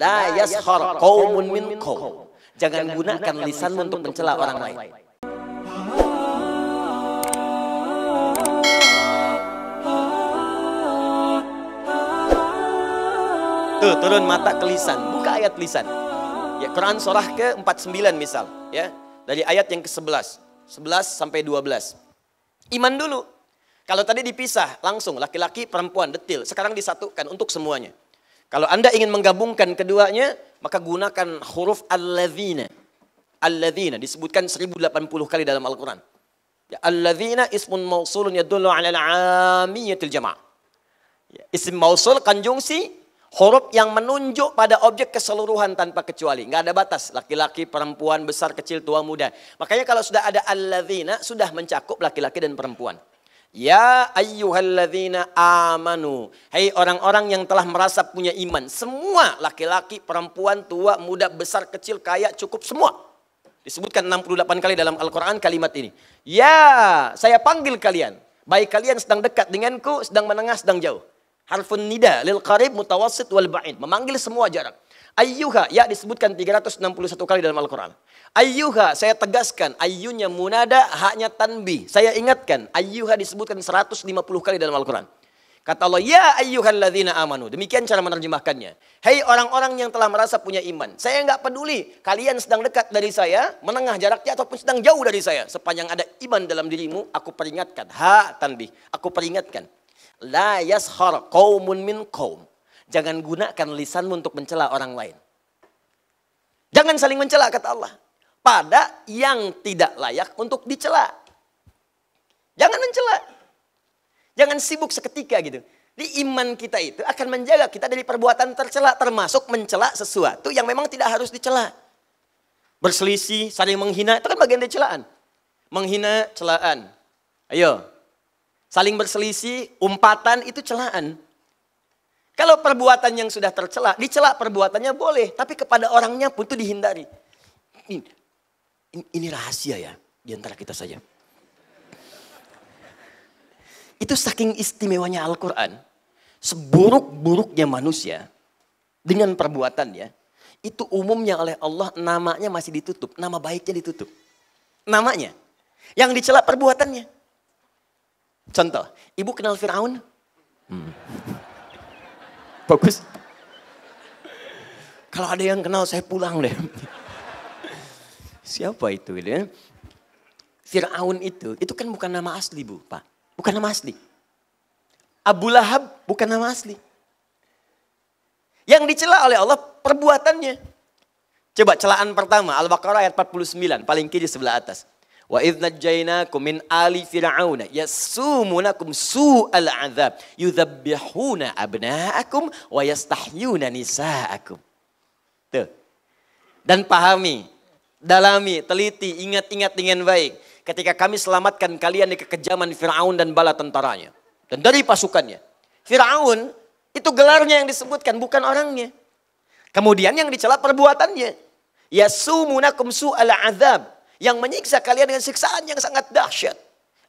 La yaskhar qaumun min qaum. Jangan gunakan lisanmu untuk mencela orang lain. Tuh, turun mata ke lisan. Buka ayat lisan. Ya, Quran surah ke-49 misal, ya. Dari ayat yang ke-11, 11 sampai 12. Iman dulu. Kalau tadi dipisah langsung laki-laki perempuan detil, sekarang disatukan untuk semuanya. Kalau Anda ingin menggabungkan keduanya, maka gunakan huruf al-latifnya, alladzina. Alladzina disebutkan 1080 kali dalam Al-Qur'an. Ya, alladzina ismun mausulun yadullu 'ala al-'amiyatil jama'. Ya, isim mausul kanjungsi huruf yang menunjuk pada objek keseluruhan tanpa kecuali. Nggak ada batas, laki-laki, perempuan, besar, kecil, tua, muda. Makanya kalau sudah ada al alladzina, sudah mencakup laki-laki dan perempuan. Ya ayyuhalladzina amanu. hei orang-orang yang telah merasa punya iman. Semua laki-laki, perempuan, tua, muda, besar, kecil, kaya, cukup semua. Disebutkan 68 kali dalam Al-Quran kalimat ini. Ya, saya panggil kalian. Baik kalian sedang dekat denganku, sedang menengah, sedang jauh. Harfun nida lil qarib mutawassit wal ba'id. Memanggil semua jarak. Ayyuha ya disebutkan 361 kali dalam Al-Qur'an. Ayyuha saya tegaskan ayyunya munada haknya tanbi. Saya ingatkan ayyuha disebutkan 150 kali dalam Al-Qur'an. Kata Allah, ya ladhina amanu. Demikian cara menerjemahkannya. Hei orang-orang yang telah merasa punya iman. Saya nggak peduli kalian sedang dekat dari saya, menengah jaraknya ataupun sedang jauh dari saya. Sepanjang ada iman dalam dirimu, aku peringatkan. Ha tanbih, aku peringatkan. La yashar qawmun min qawm. Jangan gunakan lisanmu untuk mencela orang lain. Jangan saling mencela kata Allah. Pada yang tidak layak untuk dicela. Jangan mencela. Jangan sibuk seketika gitu. Di iman kita itu akan menjaga kita dari perbuatan tercela termasuk mencela sesuatu yang memang tidak harus dicela. Berselisih, saling menghina itu kan bagian dari celaan. Menghina celaan. Ayo, saling berselisih, umpatan itu celaan. Kalau perbuatan yang sudah tercela, dicela perbuatannya boleh, tapi kepada orangnya pun itu dihindari. Ini, ini rahasia ya di antara kita saja. Itu saking istimewanya Al-Qur'an. Seburuk-buruknya manusia dengan perbuatan ya, itu umumnya oleh Allah namanya masih ditutup, nama baiknya ditutup. Namanya. Yang dicela perbuatannya. Contoh, ibu kenal Firaun? Hmm. Bagus. Kalau ada yang kenal saya pulang deh. Siapa itu? Gitu ya? Firaun itu, itu kan bukan nama asli bu, pak. Bukan nama asli. Abu Lahab bukan nama asli. Yang dicela oleh Allah perbuatannya. Coba celaan pertama Al-Baqarah ayat 49 paling kiri sebelah atas. Wa idnajjainakum min ali fir'auna yasumunakum su'al azab yudzabbihuna abna'akum wa yastahyuna nisa'akum. Tuh. Dan pahami, dalami, teliti, ingat-ingat dengan baik ketika kami selamatkan kalian dari kekejaman Firaun dan bala tentaranya dan dari pasukannya. Firaun itu gelarnya yang disebutkan bukan orangnya. Kemudian yang dicela perbuatannya. Yasumunakum su'al azab yang menyiksa kalian dengan siksaan yang sangat dahsyat.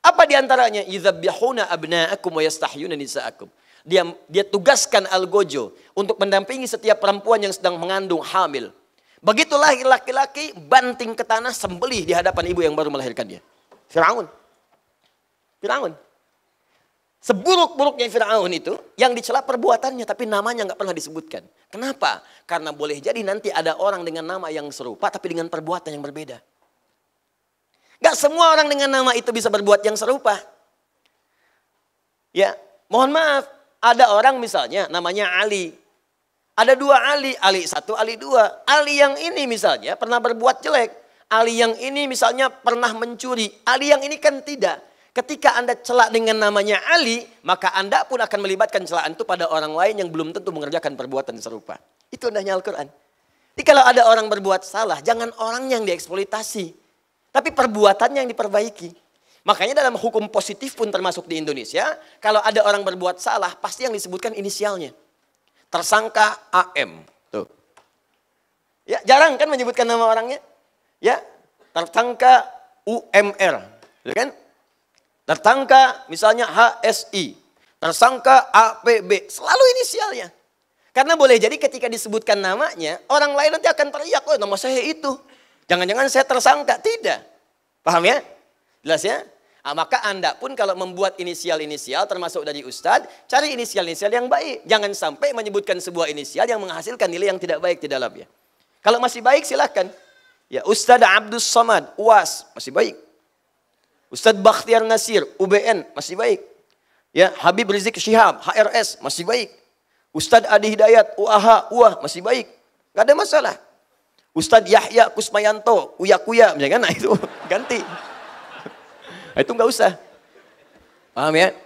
Apa diantaranya? Yidhabbihuna abna'akum wa yastahyuna nisa'akum. Dia, dia tugaskan Al-Gojo untuk mendampingi setiap perempuan yang sedang mengandung hamil. Begitu lahir laki-laki banting ke tanah sembelih di hadapan ibu yang baru melahirkan dia. Fir'aun. Fir'aun. Seburuk-buruknya Fir'aun itu, yang dicela perbuatannya, tapi namanya nggak pernah disebutkan. Kenapa? Karena boleh jadi nanti ada orang dengan nama yang serupa, tapi dengan perbuatan yang berbeda. Gak semua orang dengan nama itu bisa berbuat yang serupa. Ya, mohon maaf. Ada orang misalnya namanya Ali. Ada dua Ali, Ali satu, Ali dua. Ali yang ini misalnya pernah berbuat jelek. Ali yang ini misalnya pernah mencuri. Ali yang ini kan tidak. Ketika Anda celak dengan namanya Ali, maka Anda pun akan melibatkan celaan itu pada orang lain yang belum tentu mengerjakan perbuatan serupa. Itu adanya Al-Quran. Jadi kalau ada orang berbuat salah, jangan orang yang dieksploitasi. Tapi perbuatannya yang diperbaiki. Makanya dalam hukum positif pun termasuk di Indonesia, kalau ada orang berbuat salah, pasti yang disebutkan inisialnya. Tersangka AM. Tuh. Ya, jarang kan menyebutkan nama orangnya? Ya, tersangka UMR, ya kan? Tersangka misalnya HSI, tersangka APB, selalu inisialnya. Karena boleh jadi ketika disebutkan namanya, orang lain nanti akan teriak, oh nama saya itu. Jangan-jangan saya tersangka. Tidak. Paham ya? Jelas ya? Nah, maka Anda pun kalau membuat inisial-inisial termasuk dari Ustadz, cari inisial-inisial yang baik. Jangan sampai menyebutkan sebuah inisial yang menghasilkan nilai yang tidak baik di dalamnya. Kalau masih baik silahkan. Ya Ustadz Abdus Samad UAS, masih baik. Ustadz Bakhtiar Nasir, UBN, masih baik. Ya Habib Rizik Syihab, HRS, masih baik. Ustadz Adi Hidayat, UAH, UAH, masih baik. Gak ada masalah. Ustadz Yahya Kusmayanto, Uya-Kuya, misalnya kan, nah itu ganti. Nah, itu nggak usah. Paham ya?